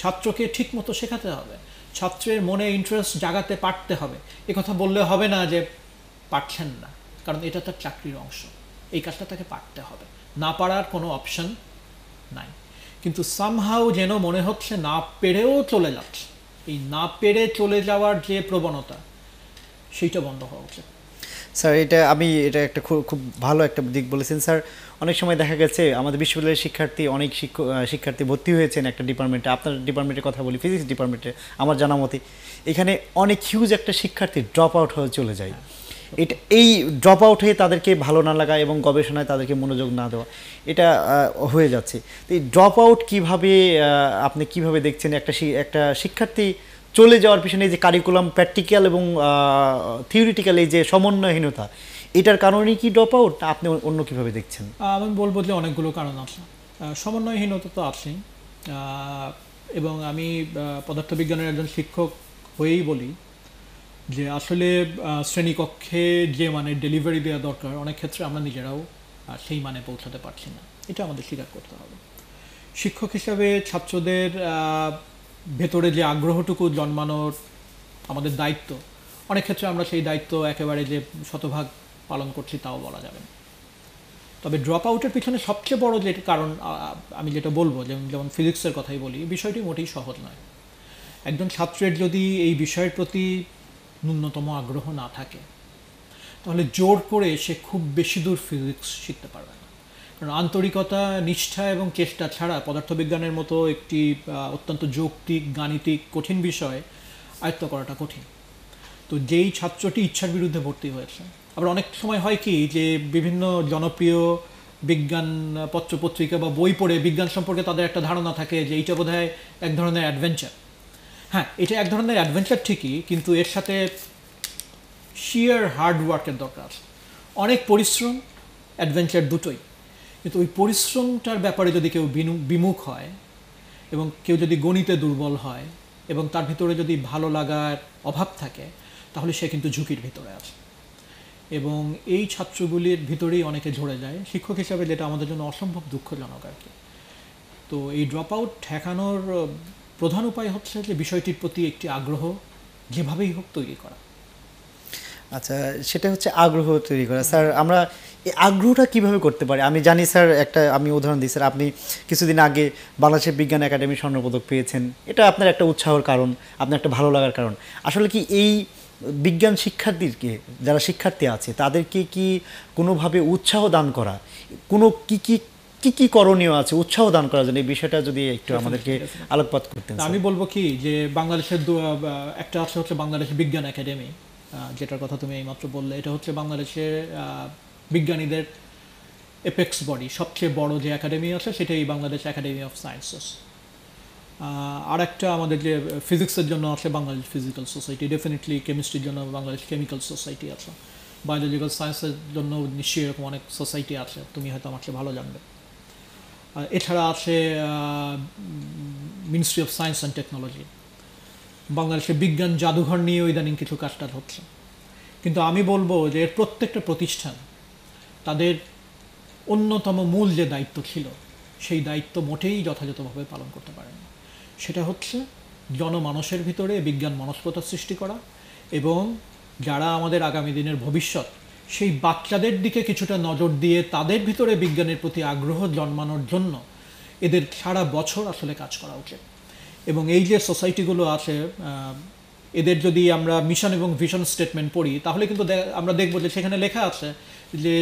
ছাত্রকে ঠিকমতো শেখাতে হবে ছাত্রের মনে ইন্টারেস্ট জাগাতে পারতে হবে কথা বললে হবে না যে পারছেন না কারণ এটা তার চাকরির অংশ এই কাজটা তাকে পারতে হবে না পারার কোনো অপশন নাই কিন্তু সামহাও যেন মনে হচ্ছে না পেরেও চলে যাচ্ছে এই না পেরে চলে যাওয়ার যে প্রবণতা সেইটা বন্ধ হওয়া উচিত স্যার এটা আমি এটা একটা খুব খুব ভালো একটা দিক বলেছেন স্যার অনেক সময় দেখা গেছে আমাদের বিশ্ববিদ্যালয়ের শিক্ষার্থী অনেক শিক্ষার্থী ভর্তি হয়েছেন একটা ডিপার্টমেন্টে আপনার ডিপার্টমেন্টের কথা বলি ফিজিক্স ডিপার্টমেন্টে আমার জানা মতে এখানে অনেক হিউজ একটা শিক্ষার্থী ড্রপ আউট হয়ে চলে যায় এটা এই ড্রপ আউট হয়ে তাদেরকে ভালো না লাগা এবং গবেষণায় তাদেরকে মনোযোগ না দেওয়া এটা হয়ে যাচ্ছে তো এই ড্রপ আউট কীভাবে আপনি কিভাবে দেখছেন একটা একটা শিক্ষার্থী চলে যাওয়ার পিছনে যে কারিকুলাম প্র্যাকটিক্যাল এবং থিওরিটিক্যাল এই যে সমন্বয়হীনতা এটার কারণেই কি ড্রপ আউট আপনি অন্য কিভাবে দেখছেন আমি বলবো যে অনেকগুলো কারণ আছে সমন্বয়হীনতা তো আছেই এবং আমি পদার্থবিজ্ঞানের একজন শিক্ষক হয়েই বলি যে আসলে শ্রেণীকক্ষে যে মানে ডেলিভারি দেওয়া দরকার অনেক ক্ষেত্রে আমরা নিজেরাও সেই মানে পৌঁছাতে পারছি না এটা আমাদের স্বীকার করতে হবে শিক্ষক হিসাবে ছাত্রদের ভেতরে যে আগ্রহটুকু জন্মানোর আমাদের দায়িত্ব অনেক ক্ষেত্রে আমরা সেই দায়িত্ব একেবারে যে শতভাগ পালন করছি তাও বলা যাবে না তবে ড্রপ আউটের পিছনে সবচেয়ে বড় যে কারণ আমি যেটা বলবো যেমন যেমন ফিজিক্সের কথাই বলি বিষয়টি মোটেই সহজ নয় একজন ছাত্রের যদি এই বিষয়ের প্রতি ন্যূনতম আগ্রহ না থাকে তাহলে জোর করে সে খুব বেশি দূর ফিজিক্স শিখতে পারবে আন্তরিকতা নিষ্ঠা এবং চেষ্টা ছাড়া পদার্থবিজ্ঞানের মতো একটি অত্যন্ত যৌক্তিক গাণিতিক কঠিন বিষয় আয়ত্ত করাটা কঠিন তো যেই ছাত্রটি ইচ্ছার বিরুদ্ধে ভর্তি হয়েছে আবার অনেক সময় হয় কি যে বিভিন্ন জনপ্রিয় বিজ্ঞান পত্রপত্রিকা বা বই পড়ে বিজ্ঞান সম্পর্কে তাদের একটা ধারণা থাকে যে এইটা বোধ এক ধরনের অ্যাডভেঞ্চার হ্যাঁ এটা এক ধরনের অ্যাডভেঞ্চার ঠিকই কিন্তু এর সাথে শিয়ার হার্ড ওয়ার্কের দরকার অনেক পরিশ্রম অ্যাডভেঞ্চার দুটোই কিন্তু ওই পরিশ্রমটার ব্যাপারে যদি কেউ বিমুখ হয় এবং কেউ যদি গণিতে দুর্বল হয় এবং তার ভিতরে যদি ভালো লাগার অভাব থাকে তাহলে সে কিন্তু ঝুঁকির ভিতরে আছে এবং এই ছাত্রগুলির ভিতরেই অনেকে ঝরে যায় শিক্ষক হিসাবে যেটা আমাদের জন্য অসম্ভব দুঃখজনক আর কি তো এই ড্রপ আউট ঠেকানোর প্রধান উপায় হচ্ছে যে বিষয়টির প্রতি একটি আগ্রহ যেভাবেই হোক তৈরি করা আচ্ছা সেটা হচ্ছে আগ্রহ তৈরি করা স্যার আমরা এই আগ্রহটা কিভাবে করতে পারে আমি জানি স্যার একটা আমি উদাহরণ দিই স্যার আপনি কিছুদিন আগে বাংলাদেশের বিজ্ঞান একাডেমি স্বর্ণপদক পেয়েছেন এটা আপনার একটা উৎসাহর কারণ আপনার একটা ভালো লাগার কারণ আসলে কি এই বিজ্ঞান শিক্ষার্থীকে যারা শিক্ষার্থী আছে তাদেরকে কি কোনোভাবে উৎসাহ দান করা কোনো কি কি কি কি করণীয় আছে উৎসাহ দান করার জন্য এই বিষয়টা যদি একটু আমাদেরকে আলোকপাত করতেন আমি বলবো কি যে বাংলাদেশের একটা আছে হচ্ছে বাংলাদেশ বিজ্ঞান একাডেমি যেটার কথা তুমি এইমাত্র বললে এটা হচ্ছে বাংলাদেশের বিজ্ঞানীদের এপেক্স বডি সবচেয়ে বড় যে একাডেমি আছে সেটাই বাংলাদেশ একাডেমি অফ সায়েন্সেস আর একটা আমাদের যে ফিজিক্সের জন্য আছে বাংলাদেশ ফিজিক্যাল সোসাইটি ডেফিনেটলি কেমিস্ট্রির জন্য বাংলাদেশ কেমিক্যাল সোসাইটি আছে বায়োলজিক্যাল সায়েন্সের জন্য নিশ্চয়ই এরকম অনেক সোসাইটি আছে তুমি হয়তো আমার ভালো জানবে এছাড়া আছে ministry of science and technology বাংলাদেশে বিজ্ঞান জাদুঘর নিয়েও ইদানিং কিছু কাজটা হচ্ছে কিন্তু আমি বলবো যে এর প্রত্যেকটা প্রতিষ্ঠান তাদের অন্যতম মূল যে দায়িত্ব ছিল সেই দায়িত্ব মোটেই যথাযথভাবে পালন করতে পারেনি সেটা হচ্ছে জনমানসের ভিতরে বিজ্ঞান মনস্কতা সৃষ্টি করা এবং যারা আমাদের আগামী দিনের ভবিষ্যৎ সেই বাচ্চাদের দিকে কিছুটা নজর দিয়ে তাদের ভিতরে বিজ্ঞানের প্রতি আগ্রহ জন্মানোর জন্য এদের সারা বছর আসলে কাজ করা উচিত এবং এই যে সোসাইটিগুলো আছে এদের যদি আমরা মিশন এবং ভিশন স্টেটমেন্ট পড়ি তাহলে কিন্তু আমরা দেখব যে সেখানে লেখা আছে যে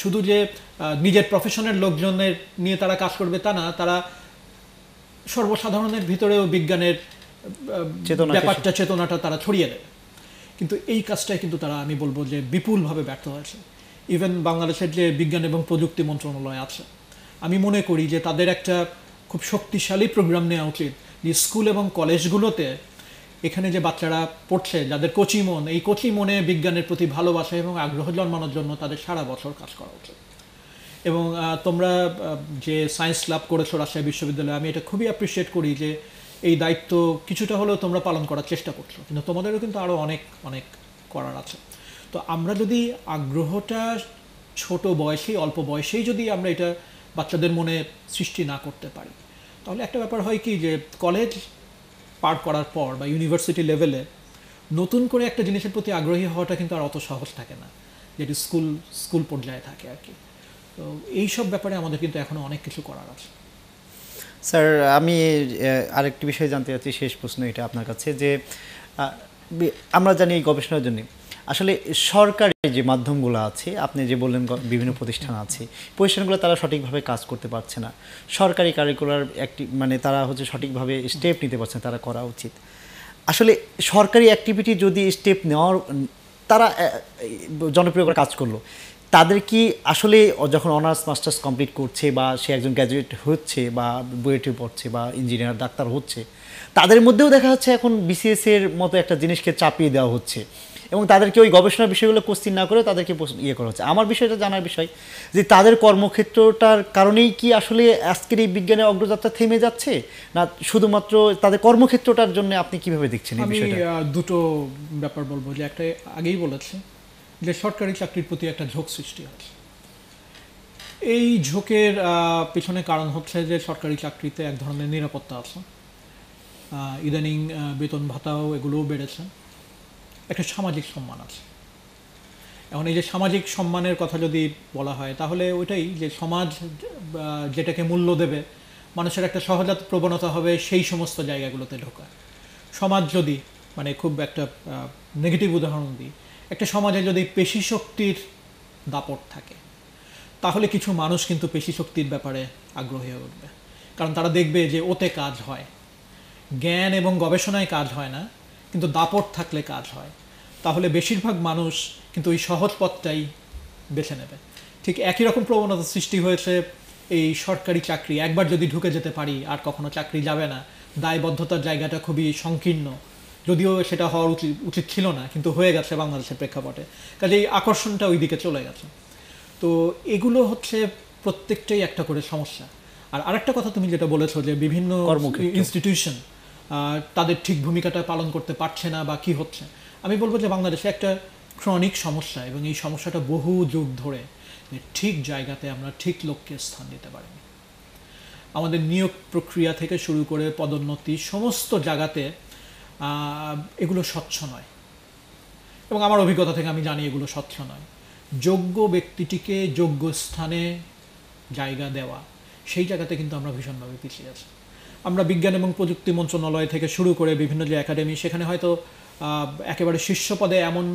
শুধু যে নিজের প্রফেশনের লোকজনের নিয়ে তারা কাজ করবে তা না তারা সর্বসাধারণের ভিতরেও বিজ্ঞানের ব্যাপারটা চেতনাটা তারা ছড়িয়ে দেবে কিন্তু এই কাজটাই কিন্তু তারা আমি বলবো যে বিপুলভাবে ব্যর্থ হয়েছে ইভেন বাংলাদেশের যে বিজ্ঞান এবং প্রযুক্তি মন্ত্রণালয় আছে আমি মনে করি যে তাদের একটা খুব শক্তিশালী প্রোগ্রাম নেওয়া উচিত যে স্কুল এবং কলেজগুলোতে এখানে যে বাচ্চারা পড়ছে যাদের কচি মন এই কচি মনে বিজ্ঞানের প্রতি ভালোবাসা এবং আগ্রহ জন্মানোর জন্য তাদের সারা বছর কাজ করা উচিত এবং তোমরা যে সায়েন্স ক্লাব করেছো রাজশাহী বিশ্ববিদ্যালয়ে আমি এটা খুবই অ্যাপ্রিসিয়েট করি যে এই দায়িত্ব কিছুটা হলেও তোমরা পালন করার চেষ্টা করছো কিন্তু তোমাদেরও কিন্তু আরও অনেক অনেক করার আছে তো আমরা যদি আগ্রহটা ছোট বয়সেই অল্প বয়সেই যদি আমরা এটা বাচ্চাদের মনে সৃষ্টি না করতে পারি তাহলে একটা ব্যাপার হয় কি যে কলেজ পার করার পর বা ইউনিভার্সিটি লেভেলে নতুন করে একটা জিনিসের প্রতি আগ্রহী হওয়াটা কিন্তু আর অত সহজ থাকে না যেটি স্কুল স্কুল পর্যায়ে থাকে আর কি তো এইসব ব্যাপারে আমাদের কিন্তু এখনও অনেক কিছু করার আছে স্যার আমি আরেকটি বিষয় জানতে চাচ্ছি শেষ প্রশ্ন এটা আপনার কাছে যে আমরা জানি এই গবেষণার জন্য আসলে সরকার যে মাধ্যমগুলো আছে আপনি যে বললেন বিভিন্ন প্রতিষ্ঠান আছে প্রতিষ্ঠানগুলো তারা সঠিকভাবে কাজ করতে পারছে না সরকারি কারিকুলার একটি মানে তারা হচ্ছে সঠিকভাবে স্টেপ নিতে পারছে তারা করা উচিত আসলে সরকারি অ্যাক্টিভিটি যদি স্টেপ নেওয়ার তারা জনপ্রিয় করে কাজ করলো তাদের কি আসলে যখন অনার্স মাস্টার্স কমপ্লিট করছে বা সে একজন গ্র্যাজুয়েট হচ্ছে বা বুয়েটে e পড়ছে বা ইঞ্জিনিয়ার ডাক্তার হচ্ছে তাদের মধ্যেও দেখা যাচ্ছে এখন বিসিএস এর মতো একটা জিনিসকে চাপিয়ে দেওয়া হচ্ছে এবং তাদেরকে ওই গবেষণার বিষয়গুলো কোশ্চিন না করে তাদেরকে ইয়ে করা হচ্ছে আমার বিষয়টা জানার বিষয় যে তাদের কর্মক্ষেত্রটার কারণেই কি আসলে আজকের এই বিজ্ঞানের অগ্রযাত্রা থেমে যাচ্ছে না শুধুমাত্র তাদের কর্মক্ষেত্রটার জন্য আপনি কিভাবে দেখছেন এই বিষয়টা দুটো ব্যাপার বলবো যে একটা আগেই বলেছে যে সরকারি চাকরির প্রতি একটা ঝোঁক সৃষ্টি হচ্ছে এই ঝোঁকের পেছনে কারণ হচ্ছে যে সরকারি চাকরিতে এক ধরনের নিরাপত্তা আছে ইদানিং বেতন ভাতাও এগুলোও বেড়েছে একটা সামাজিক সম্মান আছে এখন এই যে সামাজিক সম্মানের কথা যদি বলা হয় তাহলে ওইটাই যে সমাজ যেটাকে মূল্য দেবে মানুষের একটা সহজাত প্রবণতা হবে সেই সমস্ত জায়গাগুলোতে ঢোকা সমাজ যদি মানে খুব একটা নেগেটিভ উদাহরণ দিই একটা সমাজে যদি পেশি শক্তির দাপট থাকে তাহলে কিছু মানুষ কিন্তু পেশি শক্তির ব্যাপারে আগ্রহী হয়ে উঠবে কারণ তারা দেখবে যে ওতে কাজ হয় জ্ঞান এবং গবেষণায় কাজ হয় না কিন্তু দাপট থাকলে কাজ হয় তাহলে বেশিরভাগ মানুষ কিন্তু ওই সহজ পথটাই বেছে নেবে ঠিক একই রকম প্রবণতা সৃষ্টি হয়েছে এই সরকারি চাকরি একবার যদি ঢুকে যেতে পারি আর কখনো চাকরি যাবে না দায়বদ্ধতার জায়গাটা খুবই সংকীর্ণ যদিও সেটা হওয়ার উচিত উচিত ছিল না কিন্তু হয়ে গেছে বাংলাদেশের প্রেক্ষাপটে কাজে এই আকর্ষণটা ওই দিকে চলে গেছে তো এগুলো হচ্ছে প্রত্যেকটাই একটা করে সমস্যা আর আরেকটা কথা তুমি যেটা বলেছো যে বিভিন্ন ইনস্টিটিউশন তাদের ঠিক ভূমিকাটা পালন করতে পারছে না বা কি হচ্ছে আমি বলবো যে বাংলাদেশে একটা ক্রনিক সমস্যা এবং এই সমস্যাটা বহু যুগ ধরে ঠিক জায়গাতে আমরা ঠিক লোককে স্থান দিতে পারিনি আমাদের নিয়োগ প্রক্রিয়া থেকে শুরু করে পদোন্নতি সমস্ত জায়গাতে এগুলো স্বচ্ছ নয় এবং আমার অভিজ্ঞতা থেকে আমি জানি এগুলো স্বচ্ছ নয় যোগ্য ব্যক্তিটিকে যোগ্য স্থানে জায়গা দেওয়া সেই জায়গাতে কিন্তু আমরা ভীষণভাবে পিছিয়ে আছি আমরা বিজ্ঞান এবং প্রযুক্তি মন্ত্রণালয় থেকে শুরু করে বিভিন্ন যে একাডেমি সেখানে হয়তো একেবারে শীর্ষ পদে এমন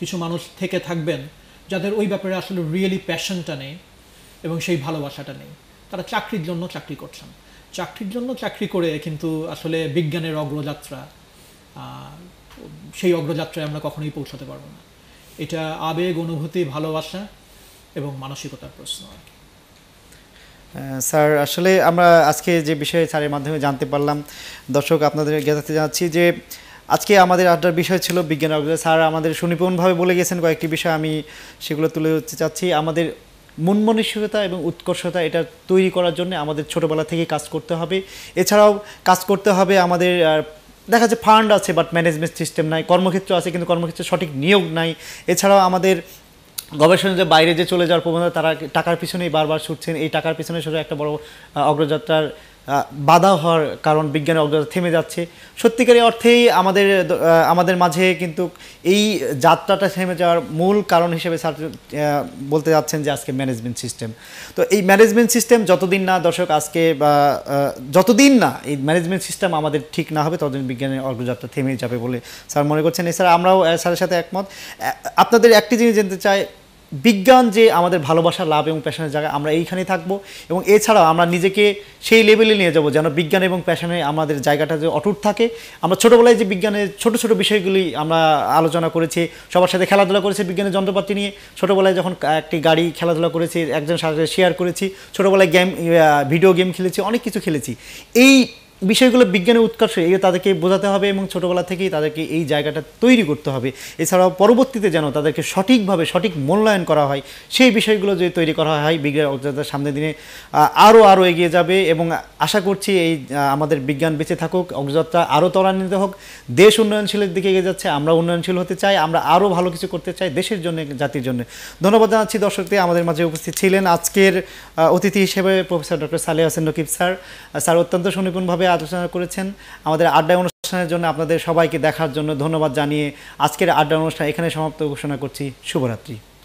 কিছু মানুষ থেকে থাকবেন যাদের ওই ব্যাপারে আসলে রিয়েলি প্যাশনটা নেই এবং সেই ভালোবাসাটা নেই তারা চাকরির জন্য চাকরি করছেন চাকরির জন্য চাকরি করে কিন্তু আসলে বিজ্ঞানের অগ্রযাত্রা সেই অগ্রযাত্রায় আমরা কখনোই পৌঁছাতে পারবো না এটা আবেগ অনুভূতি ভালোবাসা এবং মানসিকতার প্রশ্ন আর কি স্যার আসলে আমরা আজকে যে বিষয়ে স্যারের মাধ্যমে জানতে পারলাম দর্শক আপনাদের জ্ঞাতাতে জানাচ্ছি যে আজকে আমাদের আড্ডার বিষয় ছিল বিজ্ঞান স্যার আমাদের সুনিপুণভাবে বলে গেছেন কয়েকটি বিষয় আমি সেগুলো তুলে ধরতে চাচ্ছি আমাদের মন এবং উৎকর্ষতা এটা তৈরি করার জন্য আমাদের ছোটোবেলা থেকে কাজ করতে হবে এছাড়াও কাজ করতে হবে আমাদের দেখা যাচ্ছে ফান্ড আছে বাট ম্যানেজমেন্ট সিস্টেম নাই কর্মক্ষেত্র আছে কিন্তু কর্মক্ষেত্রে সঠিক নিয়োগ নাই এছাড়াও আমাদের গবেষণা যে বাইরে যে চলে যাওয়ার প্রবণতা তারা টাকার পিছনেই বারবার ছুটছেন এই টাকার পিছনে শুধু একটা বড় অগ্রযাত্রার বাধা হওয়ার কারণ বিজ্ঞানের অগ্রতা থেমে যাচ্ছে সত্যিকারী অর্থেই আমাদের আমাদের মাঝে কিন্তু এই যাত্রাটা থেমে যাওয়ার মূল কারণ হিসেবে স্যার বলতে যাচ্ছেন যে আজকে ম্যানেজমেন্ট সিস্টেম তো এই ম্যানেজমেন্ট সিস্টেম যতদিন না দর্শক আজকে বা যতদিন না এই ম্যানেজমেন্ট সিস্টেম আমাদের ঠিক না হবে ততদিন বিজ্ঞানের অগ্রযাত্রা থেমে যাবে বলে স্যার মনে করছেন এছাড়া আমরাও স্যারের সাথে একমত আপনাদের একটি জিনিস জানতে চাই বিজ্ঞান যে আমাদের ভালোবাসা লাভ এবং প্যাশনের জায়গা আমরা এইখানেই থাকব এবং এছাড়াও আমরা নিজেকে সেই লেভেলে নিয়ে যাব যেন বিজ্ঞান এবং প্যাশনে আমাদের জায়গাটা যে অটুট থাকে আমরা ছোটোবেলায় যে বিজ্ঞানের ছোট ছোট বিষয়গুলি আমরা আলোচনা করেছি সবার সাথে খেলাধুলা করেছি বিজ্ঞানের যন্ত্রপাতি নিয়ে ছোটোবেলায় যখন একটি গাড়ি খেলাধুলা করেছি একজন সাথে শেয়ার করেছি ছোটোবেলায় গেম ভিডিও গেম খেলেছি অনেক কিছু খেলেছি এই বিষয়গুলো বিজ্ঞানের উৎকর্ষ এই তাদেরকে বোঝাতে হবে এবং ছোটোবেলা থেকেই তাদেরকে এই জায়গাটা তৈরি করতে হবে এছাড়াও পরবর্তীতে যেন তাদেরকে সঠিকভাবে সঠিক মূল্যায়ন করা হয় সেই বিষয়গুলো যদি তৈরি করা হয় বিজ্ঞান অগ্রযাত্রা সামনের দিনে আরও আরও এগিয়ে যাবে এবং আশা করছি এই আমাদের বিজ্ঞান বেঁচে থাকুক অগ্রযাত্রা আরও ত্বরান্বিত হোক দেশ উন্নয়নশীলের দিকে এগিয়ে যাচ্ছে আমরা উন্নয়নশীল হতে চাই আমরা আরও ভালো কিছু করতে চাই দেশের জন্য জাতির জন্য ধন্যবাদ জানাচ্ছি দর্শকদের আমাদের মাঝে উপস্থিত ছিলেন আজকের অতিথি হিসেবে প্রফেসর ডক্টর সালেহ হাসেন নকিব স্যার স্যার অত্যন্ত সুনিপুণভাবে সুন্দরভাবে আলোচনা করেছেন আমাদের আড্ডা অনুষ্ঠানের জন্য আপনাদের সবাইকে দেখার জন্য ধন্যবাদ জানিয়ে আজকের আড্ডা অনুষ্ঠান এখানে সমাপ্ত ঘোষণা করছি শুভরাত্রি